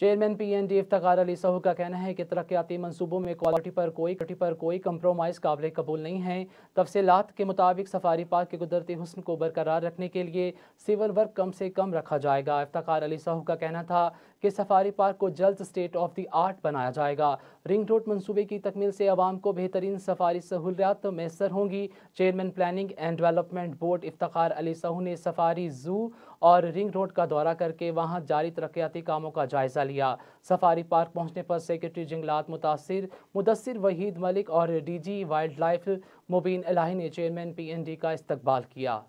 chairman P N D Iftar Ali Sahu का कहना है कि तरक्याती मनसूबों में क्वालिटी पर कोई कटी पर कोई कम्प्रोमाइज़ काबिल कबूल नहीं है तफसीत के मुताबिक सफारी पार्क के कुदरती हसन को बरकरार रखने के लिए सिविल वर्क कम से कम रखा जाएगा इफ्तार अली साहू का कहना था कि सफारी पार्क को जल्द स्टेट ऑफ द आर्ट बनाया जाएगा रिंग रोड मनसूबे की तकमील से आवाम को बेहतरीन सफारी सहूलियात मैसर होंगी chairman planning and development board Iftar Ali Sahu ने सफारी जू और रिंग रोड का दौरा करके वहाँ जारी तरक्याती कामों का जायजा लिया सफारी पार्क पहुंचने पर सेक्रेटरी जंगलात मुतासर मुदसर वहीद मलिक और DG wildlife Mubeen Elahi ने चेयरमैन पीएनडी का इस्तकबाल किया